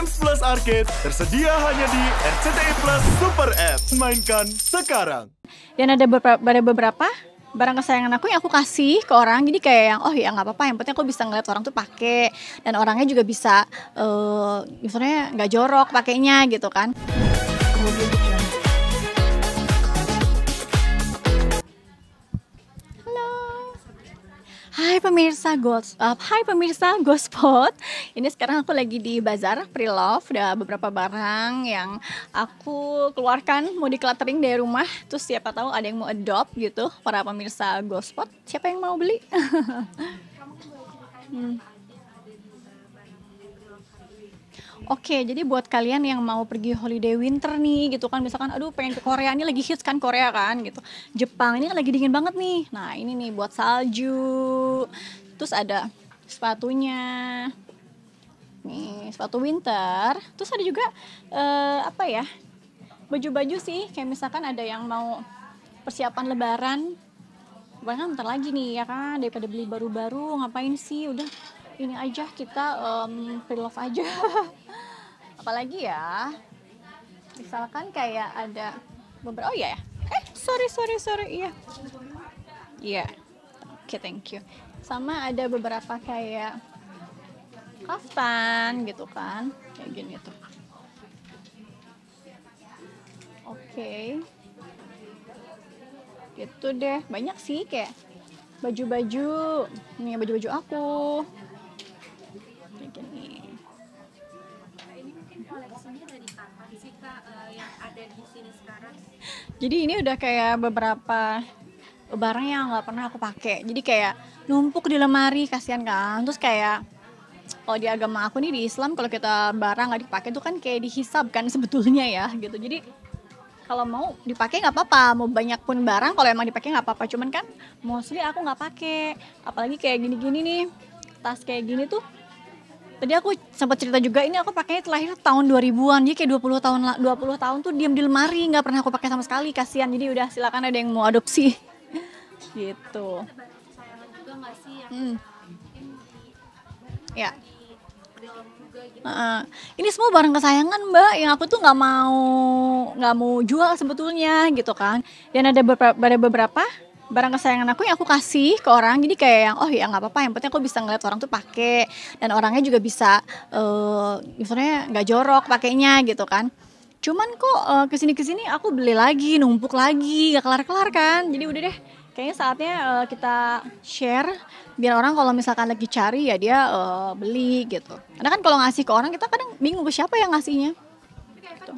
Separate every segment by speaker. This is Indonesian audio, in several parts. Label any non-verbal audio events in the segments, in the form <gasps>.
Speaker 1: Games Plus Arcade tersedia hanya di RCTI Plus Super App. Mainkan sekarang. Dan ada beberapa, ada beberapa barang kesayangan aku yang aku kasih ke orang jadi kayak yang oh ya nggak apa-apa yang penting aku bisa ngeliat orang tuh pakai dan orangnya juga bisa uh, misalnya nggak jorok pakainya gitu kan. Kemudian pemirsa uh, Hai pemirsa Ghostpot. Ini sekarang aku lagi di bazar preloved Ada beberapa barang yang aku keluarkan mau di dari rumah. Terus siapa tahu ada yang mau adopt gitu para pemirsa Ghostpot, Siapa yang mau beli? <laughs> hmm. Oke, okay, jadi buat kalian yang mau pergi holiday winter nih gitu kan misalkan aduh pengen ke Korea ini lagi hits kan Korea kan gitu. Jepang ini kan lagi dingin banget nih. Nah, ini nih buat salju. Terus ada sepatunya. Nih, sepatu winter. Terus ada juga uh, apa ya? Baju-baju sih kayak misalkan ada yang mau persiapan lebaran. Bukan kan lagi nih ya kan daripada beli baru-baru ngapain sih udah ini aja kita um, free love aja <laughs> apalagi ya misalkan kayak ada beberapa oh iya ya yeah. eh sorry sorry sorry iya yeah. iya yeah. oke okay, thank you sama ada beberapa kayak kaftan gitu kan kayak gini tuh oke okay. gitu deh banyak sih kayak baju-baju Ini baju-baju aku Jadi ini udah kayak beberapa barang yang nggak pernah aku pakai. Jadi kayak numpuk di lemari, kasihan kan. Terus kayak kalau di agama aku nih di Islam kalau kita barang nggak dipakai itu kan kayak dihisab kan <laughs> sebetulnya ya gitu. Jadi kalau mau dipakai nggak apa-apa, mau banyak pun barang kalau emang dipakai nggak apa-apa. Cuman kan mostly aku nggak pakai. Apalagi kayak gini-gini nih, tas kayak gini tuh Tadi aku sempat cerita juga ini aku pakainya terlahir tahun 2000-an. Jadi kayak 20 tahun 20 tahun tuh diam di lemari, nggak pernah aku pakai sama sekali. Kasihan. Jadi udah silakan ada yang mau adopsi. <laughs> gitu. Hmm. Ya. Uh, ini semua barang kesayangan mbak yang aku tuh nggak mau nggak mau jual sebetulnya gitu kan dan ada beberapa, ada beberapa barang kesayangan aku yang aku kasih ke orang jadi kayak yang oh ya nggak apa-apa yang penting aku bisa ngeliat orang tuh pakai dan orangnya juga bisa uh, misalnya nggak jorok pakainya gitu kan cuman kok uh, eh, kesini kesini aku beli lagi numpuk lagi gak kelar kelar kan jadi udah deh kayaknya saatnya uh, kita share biar orang kalau misalkan lagi cari ya dia uh, beli gitu karena kan kalau ngasih ke orang kita kadang bingung ke siapa yang ngasihnya kan gitu.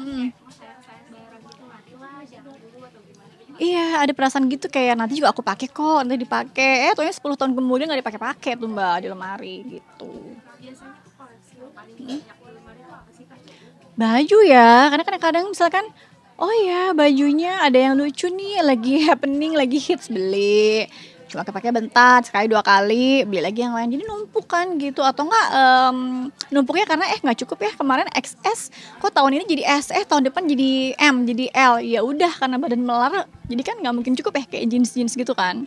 Speaker 1: hmm Iya, ada perasaan gitu kayak nanti juga aku pakai kok, nanti dipakai. Eh, tuhnya 10 tahun kemudian nggak dipakai-pakai tuh mbak di lemari gitu. Hmm? Baju ya, karena kadang-kadang misalkan Oh ya, bajunya ada yang lucu nih, lagi happening, lagi hits beli cuma kepake bentar sekali dua kali beli lagi yang lain jadi numpuk kan gitu atau enggak um, numpuknya karena eh nggak cukup ya kemarin XS kok tahun ini jadi S eh tahun depan jadi M jadi L ya udah karena badan melar jadi kan nggak mungkin cukup ya kayak jeans jeans gitu kan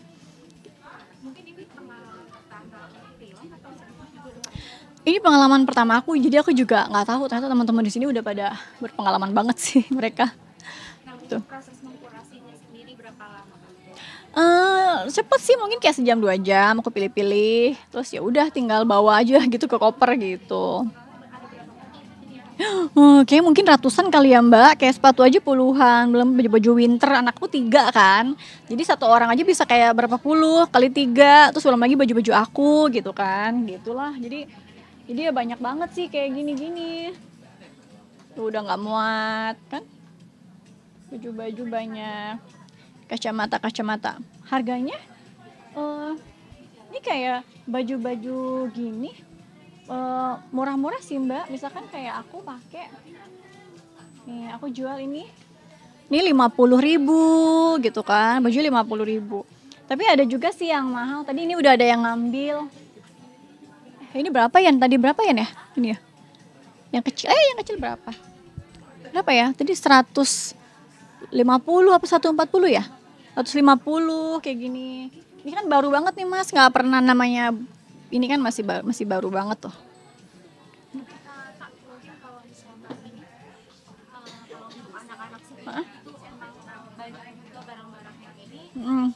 Speaker 1: ini pengalaman pertama aku jadi aku juga nggak tahu ternyata teman-teman di sini udah pada berpengalaman banget sih <laughs> mereka nah, gitu. Eh, cepet sih mungkin kayak sejam dua jam aku pilih-pilih terus ya udah tinggal bawa aja <laughs> gitu ke koper gitu Oke <gasps> eh, kayak mungkin ratusan kali ya mbak Kayak sepatu aja puluhan Belum baju-baju winter Anakku tiga kan Jadi satu orang aja bisa kayak berapa puluh Kali tiga Terus belum lagi baju-baju aku gitu kan Gitulah Jadi jadi ya banyak banget sih kayak gini-gini udah nggak muat kan Baju-baju banyak kacamata-kacamata. Harganya uh, ini kayak baju-baju gini uh, murah-murah sih Mbak. Misalkan kayak aku pakai nih aku jual ini ini lima puluh ribu gitu kan. Baju lima puluh ribu. Tapi ada juga sih yang mahal. Tadi ini udah ada yang ngambil. Eh, ini berapa ya? Tadi berapa ya ya? Ini ya. Yang kecil. Eh, yang kecil berapa? Berapa ya? Tadi lima puluh apa satu empat puluh ya? 150 kayak gini. Ini kan baru banget nih Mas, nggak pernah namanya ini kan masih ba masih baru banget tuh. Hmm.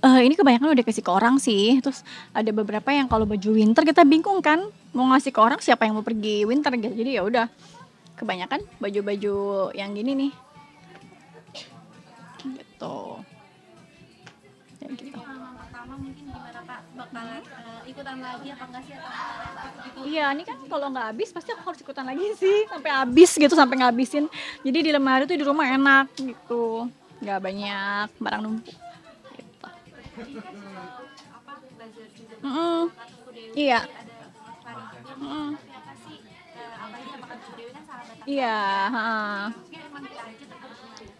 Speaker 1: Uh, ini kebanyakan udah kasih ke orang sih. Terus ada beberapa yang kalau baju winter kita bingung kan mau ngasih ke orang siapa yang mau pergi winter gitu. Jadi ya udah kebanyakan baju-baju yang gini nih Gitu. Ya gitu. Eh, gitu iya ini kan kalau nggak habis pasti aku harus ikutan lagi sih sampai habis gitu sampai ngabisin jadi di lemari tuh di rumah enak gitu nggak banyak barang numpuk gitu. Mm -mm. Iya. Mm -mm. Gitu. Nah, kan iya. Ya.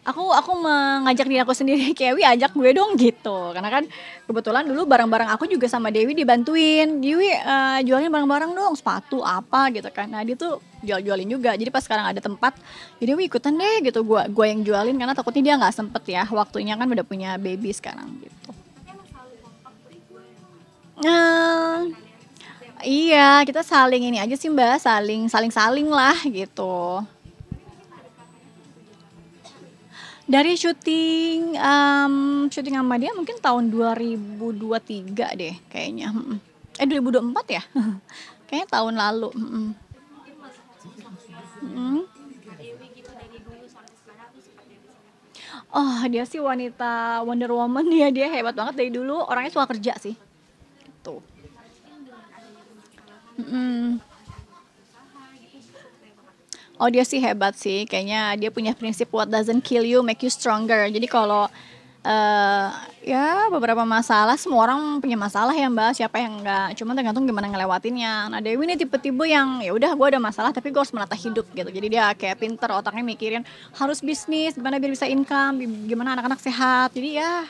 Speaker 1: Aku aku mengajak diri aku sendiri <laughs> Kiwi ajak gue dong gitu. Karena kan kebetulan dulu barang-barang aku juga sama Dewi dibantuin. Dewi uh, jualin barang-barang dong, sepatu apa gitu kan. Nah, dia tuh jual-jualin juga. Jadi pas sekarang ada tempat, jadi ya, Dewi ikutan deh gitu gua gua yang jualin karena takutnya dia nggak sempet ya. Waktunya kan udah punya baby sekarang gitu. Nah, uh, Iya, kita saling ini aja sih Mbak, saling saling saling lah gitu. Dari syuting um, syuting sama dia mungkin tahun 2023 deh kayaknya. Eh 2024 ya? <laughs> kayaknya tahun lalu. Hmm. Oh dia sih wanita Wonder Woman <laughs> ya dia hebat banget dari dulu orangnya suka kerja sih. Tuh. Gitu. Mm. Oh dia sih hebat sih, kayaknya dia punya prinsip what doesn't kill you make you stronger. Jadi kalau uh, ya beberapa masalah, semua orang punya masalah ya mbak. Siapa yang enggak? Cuma tergantung gimana ngelewatinnya. Nah Dewi ini tipe-tipe yang ya udah gue ada masalah tapi gue harus menata hidup gitu. Jadi dia kayak pinter otaknya mikirin harus bisnis, gimana biar bisa income, gimana anak-anak sehat. Jadi ya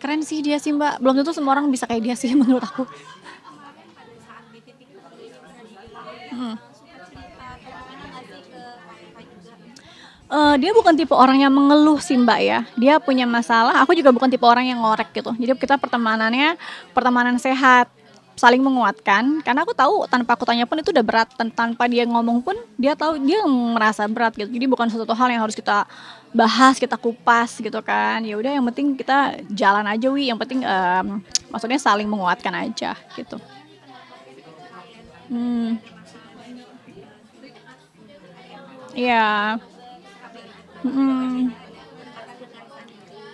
Speaker 1: keren sih dia sih mbak. Belum tentu semua orang bisa kayak dia sih <laughs> menurut aku. Uh, dia bukan tipe orang yang mengeluh sih mbak ya dia punya masalah aku juga bukan tipe orang yang ngorek gitu jadi kita pertemanannya pertemanan sehat saling menguatkan karena aku tahu tanpa aku tanya pun itu udah berat tanpa dia ngomong pun dia tahu dia merasa berat gitu jadi bukan suatu hal yang harus kita bahas kita kupas gitu kan ya udah yang penting kita jalan aja wi yang penting um, maksudnya saling menguatkan aja gitu hmm. Iya. Hmm.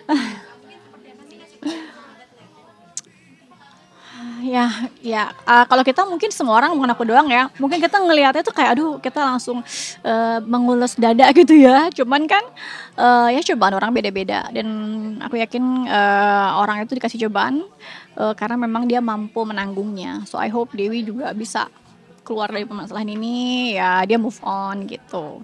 Speaker 1: <sighs> ya ya uh, kalau kita mungkin semua orang bukan aku doang ya mungkin kita ngelihatnya tuh kayak aduh kita langsung uh, eh, mengulus dada <laughs> gitu ya cuman kan uh, ya cobaan orang beda-beda dan aku yakin uh, orang itu dikasih cobaan uh, karena memang dia mampu menanggungnya so I hope Dewi juga bisa keluar dari permasalahan ini ya dia move on gitu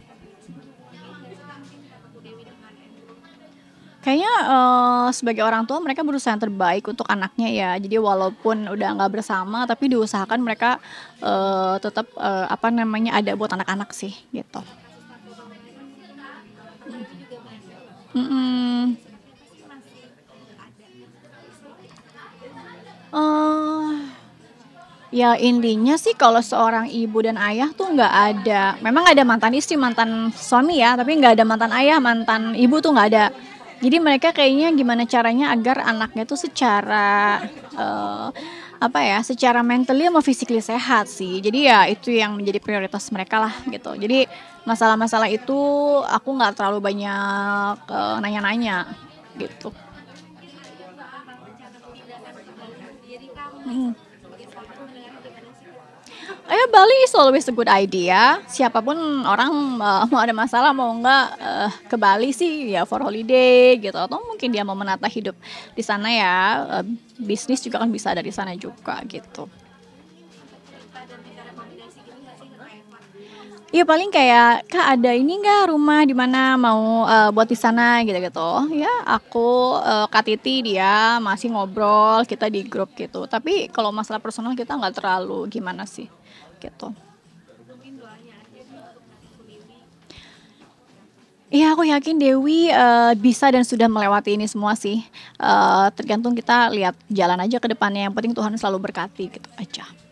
Speaker 1: Kayaknya uh, sebagai orang tua mereka berusaha yang terbaik untuk anaknya ya. Jadi walaupun udah nggak bersama, tapi diusahakan mereka uh, tetap uh, apa namanya ada buat anak-anak sih gitu. Mm Uh, ya intinya sih kalau seorang ibu dan ayah tuh nggak ada, memang ada mantan istri, mantan suami ya, tapi nggak ada mantan ayah, mantan ibu tuh nggak ada jadi mereka kayaknya gimana caranya agar anaknya tuh secara uh, apa ya, secara mentally sama physically sehat sih. Jadi ya itu yang menjadi prioritas mereka lah gitu. Jadi masalah-masalah itu aku nggak terlalu banyak nanya eh, nanya-nanya gitu. Nah, hmm ya Bali is always a good idea. Siapapun orang uh, mau ada masalah mau enggak uh, eh, ke Bali sih ya for holiday gitu atau mungkin dia mau menata hidup di sana ya uh, bisnis juga kan bisa dari sana juga gitu. Iya paling kayak kak ada ini enggak rumah di mana mau uh, buat di sana gitu-gitu. Ya aku uh, Kak Titi dia masih ngobrol kita di grup gitu. Tapi kalau masalah personal kita nggak terlalu gimana sih gitu. Iya, aku yakin Dewi uh, bisa dan sudah melewati ini semua sih. Uh, tergantung kita lihat jalan aja ke depannya. Yang penting Tuhan selalu berkati gitu aja.